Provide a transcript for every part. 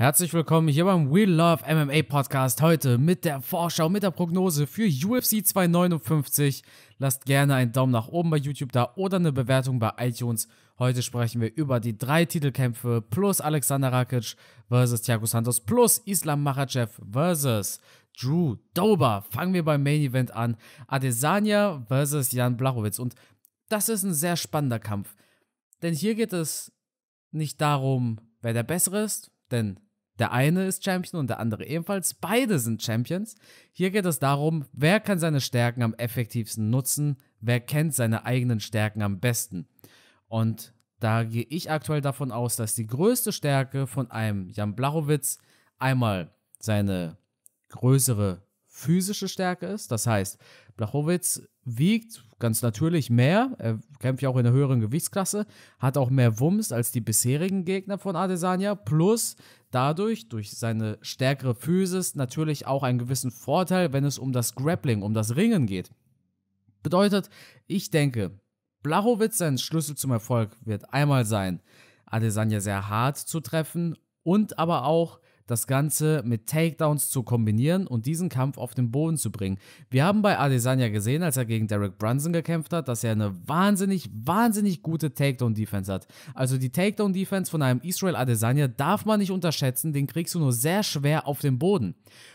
Herzlich willkommen hier beim We Love MMA Podcast. Heute mit der Vorschau, mit der Prognose für UFC 259. Lasst gerne einen Daumen nach oben bei YouTube da oder eine Bewertung bei iTunes. Heute sprechen wir über die drei Titelkämpfe plus Alexander Rakic versus Thiago Santos plus Islam Makhachev versus Drew Dober. Fangen wir beim Main Event an. Adesanya versus Jan Blachowitz. Und das ist ein sehr spannender Kampf. Denn hier geht es nicht darum, wer der Bessere ist, denn der eine ist Champion und der andere ebenfalls. Beide sind Champions. Hier geht es darum, wer kann seine Stärken am effektivsten nutzen, wer kennt seine eigenen Stärken am besten. Und da gehe ich aktuell davon aus, dass die größte Stärke von einem Jan Blachowitz einmal seine größere physische Stärke ist. Das heißt, Blachowitz wiegt ganz natürlich mehr, er kämpft ja auch in einer höheren Gewichtsklasse, hat auch mehr Wumms als die bisherigen Gegner von Adesanya, plus dadurch durch seine stärkere Physis natürlich auch einen gewissen Vorteil, wenn es um das Grappling, um das Ringen geht. Bedeutet, ich denke, Blachowitz sein Schlüssel zum Erfolg wird einmal sein, Adesanya sehr hart zu treffen und aber auch das Ganze mit Takedowns zu kombinieren und diesen Kampf auf den Boden zu bringen. Wir haben bei Adesanya gesehen, als er gegen Derek Brunson gekämpft hat, dass er eine wahnsinnig, wahnsinnig gute Takedown-Defense hat. Also die Takedown-Defense von einem Israel Adesanya darf man nicht unterschätzen, den kriegst du nur sehr schwer auf den Boden.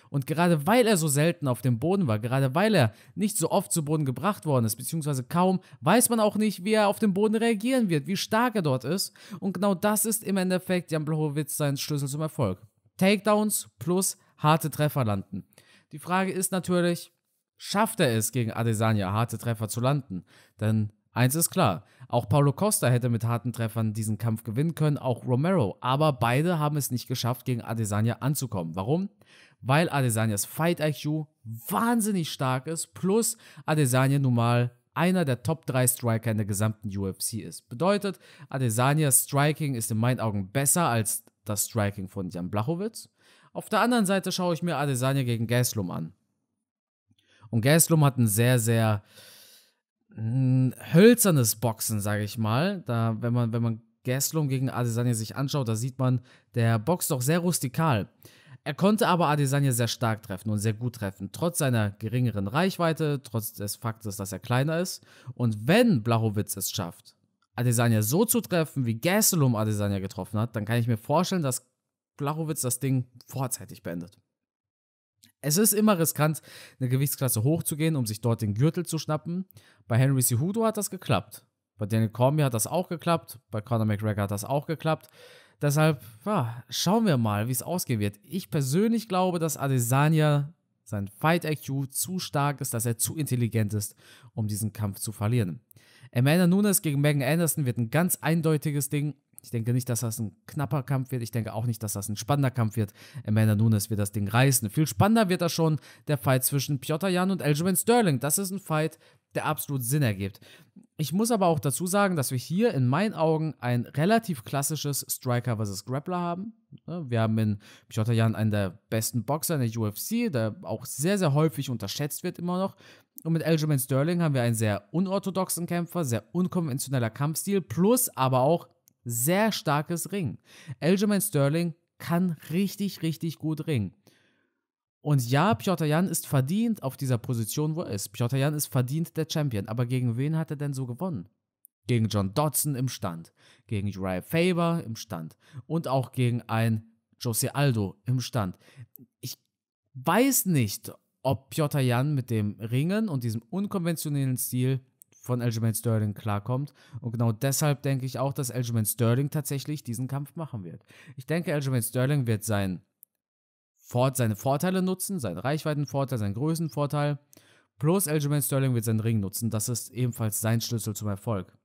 Und gerade weil er so selten auf dem Boden war, gerade weil er nicht so oft zu Boden gebracht worden ist, beziehungsweise kaum, weiß man auch nicht, wie er auf dem Boden reagieren wird, wie stark er dort ist. Und genau das ist im Endeffekt Jan Blachowicz sein Schlüssel zum Erfolg. Takedowns plus harte Treffer landen. Die Frage ist natürlich, schafft er es gegen Adesanya harte Treffer zu landen? Denn eins ist klar, auch Paulo Costa hätte mit harten Treffern diesen Kampf gewinnen können, auch Romero, aber beide haben es nicht geschafft, gegen Adesanya anzukommen. Warum? Weil Adesanyas Fight IQ wahnsinnig stark ist, plus Adesanya nun mal einer der Top 3 Striker in der gesamten UFC ist. Bedeutet, Adesanyas Striking ist in meinen Augen besser als das Striking von Jan Blachowitz. Auf der anderen Seite schaue ich mir Adesanya gegen Gaslum an. Und Gaslum hat ein sehr, sehr mm, hölzernes Boxen, sage ich mal. Da, wenn man, wenn man Gaslum gegen Adesanya sich anschaut, da sieht man, der boxt doch sehr rustikal. Er konnte aber Adesanya sehr stark treffen und sehr gut treffen, trotz seiner geringeren Reichweite, trotz des Faktes, dass er kleiner ist. Und wenn Blachowitz es schafft, Adesanya so zu treffen, wie Gastelum Adesanya getroffen hat, dann kann ich mir vorstellen, dass Blachowitz das Ding vorzeitig beendet. Es ist immer riskant, eine Gewichtsklasse hochzugehen, um sich dort den Gürtel zu schnappen. Bei Henry Cejudo hat das geklappt. Bei Daniel Cormier hat das auch geklappt. Bei Conor McGregor hat das auch geklappt. Deshalb ja, schauen wir mal, wie es ausgehen wird. Ich persönlich glaube, dass Adesanya sein Fight IQ zu stark ist, dass er zu intelligent ist, um diesen Kampf zu verlieren. Amanda Nunes gegen Megan Anderson wird ein ganz eindeutiges Ding. Ich denke nicht, dass das ein knapper Kampf wird. Ich denke auch nicht, dass das ein spannender Kampf wird. Amanda Nunes wird das Ding reißen. Viel spannender wird das schon der Fight zwischen Piotr Jan und Aljamain Sterling. Das ist ein Fight, der absolut Sinn ergibt. Ich muss aber auch dazu sagen, dass wir hier in meinen Augen ein relativ klassisches Striker vs. Grappler haben. Ne, wir haben in Piotr Jan einen der besten Boxer in der UFC, der auch sehr, sehr häufig unterschätzt wird immer noch. Und mit Aljamain Sterling haben wir einen sehr unorthodoxen Kämpfer, sehr unkonventioneller Kampfstil, plus aber auch sehr starkes Ring. Aljamain Sterling kann richtig, richtig gut ringen. Und ja, Piotr Jan ist verdient auf dieser Position, wo er ist. Piotr Jan ist verdient der Champion. Aber gegen wen hat er denn so gewonnen? Gegen John Dodson im Stand, gegen Uriah Faber im Stand und auch gegen ein Jose Aldo im Stand. Ich weiß nicht, ob Piotr Jan mit dem Ringen und diesem unkonventionellen Stil von Aljamain Sterling klarkommt. Und genau deshalb denke ich auch, dass Aljamain Sterling tatsächlich diesen Kampf machen wird. Ich denke, Aljamain Sterling wird sein Fort seine Vorteile nutzen, seinen Reichweitenvorteil, seinen Größenvorteil. Plus Aljamain Sterling wird seinen Ring nutzen. Das ist ebenfalls sein Schlüssel zum Erfolg.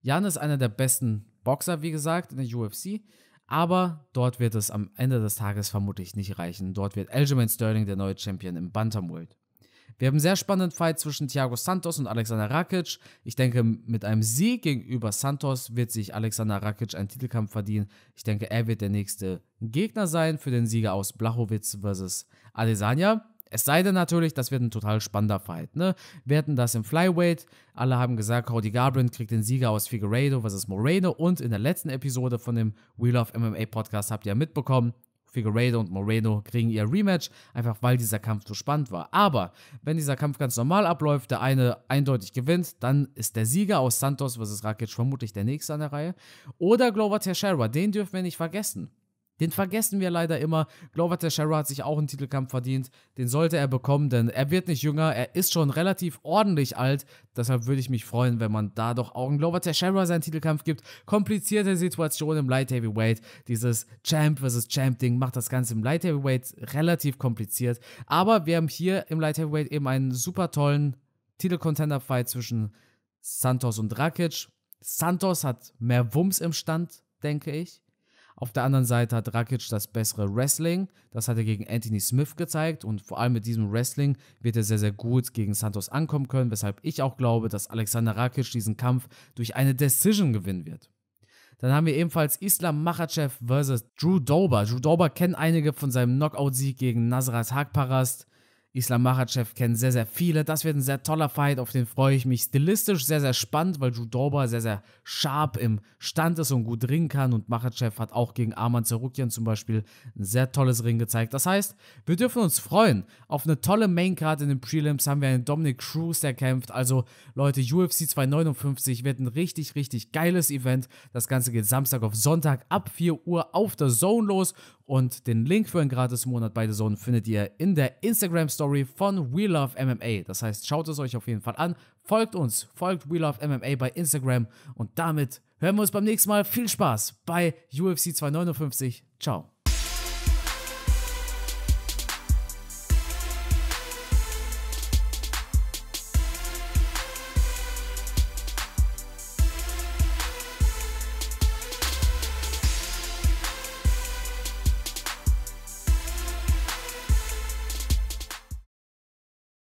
Jan ist einer der besten Boxer, wie gesagt, in der UFC. Aber dort wird es am Ende des Tages vermutlich nicht reichen. Dort wird Aljamain Sterling der neue Champion im Bantamweight. Wir haben einen sehr spannenden Fight zwischen Thiago Santos und Alexander Rakic. Ich denke, mit einem Sieg gegenüber Santos wird sich Alexander Rakic einen Titelkampf verdienen. Ich denke, er wird der nächste Gegner sein für den Sieger aus Blachowitz vs. Adesanya. Es sei denn natürlich, das wird ein total spannender Fight. Ne? Wir hatten das im Flyweight. Alle haben gesagt, Cody Garbrandt kriegt den Sieger aus Figueiredo versus Moreno. Und in der letzten Episode von dem Wheel of MMA Podcast habt ihr mitbekommen, Figueredo und Moreno kriegen ihr Rematch, einfach weil dieser Kampf so spannend war. Aber wenn dieser Kampf ganz normal abläuft, der eine eindeutig gewinnt, dann ist der Sieger aus Santos vs. Rakic vermutlich der nächste an der Reihe. Oder Glover Teixeira, den dürfen wir nicht vergessen. Den vergessen wir leider immer. Glover Teixeira hat sich auch einen Titelkampf verdient. Den sollte er bekommen, denn er wird nicht jünger. Er ist schon relativ ordentlich alt. Deshalb würde ich mich freuen, wenn man da doch auch einen Glover Teixeira seinen Titelkampf gibt. Komplizierte Situation im Light Heavyweight. Dieses Champ vs. Champ-Ding macht das Ganze im Light Heavyweight relativ kompliziert. Aber wir haben hier im Light Heavyweight eben einen super tollen Titel-Contender-Fight zwischen Santos und Rakic. Santos hat mehr Wumms im Stand, denke ich. Auf der anderen Seite hat Rakic das bessere Wrestling. Das hat er gegen Anthony Smith gezeigt. Und vor allem mit diesem Wrestling wird er sehr, sehr gut gegen Santos ankommen können. Weshalb ich auch glaube, dass Alexander Rakic diesen Kampf durch eine Decision gewinnen wird. Dann haben wir ebenfalls Islam Machachev versus Drew Dober. Drew Dober kennt einige von seinem Knockout-Sieg gegen Nasrat Hakparast. Islam Makhachev kennen sehr, sehr viele. Das wird ein sehr toller Fight, auf den freue ich mich. Stilistisch sehr, sehr spannend, weil Judoba sehr, sehr sharp im Stand ist und gut ringen kann. Und Makhachev hat auch gegen Arman Zerukian zum Beispiel ein sehr tolles Ring gezeigt. Das heißt, wir dürfen uns freuen. Auf eine tolle Maincard in den Prelims haben wir einen Dominic Cruz, der kämpft. Also Leute, UFC 259 wird ein richtig, richtig geiles Event. Das Ganze geht Samstag auf Sonntag ab 4 Uhr auf der Zone los. Und den Link für einen gratis Monat bei The Zone findet ihr in der Instagram Story von We Love MMA. Das heißt, schaut es euch auf jeden Fall an, folgt uns, folgt We Love MMA bei Instagram und damit hören wir uns beim nächsten Mal. Viel Spaß bei UFC 259. Ciao.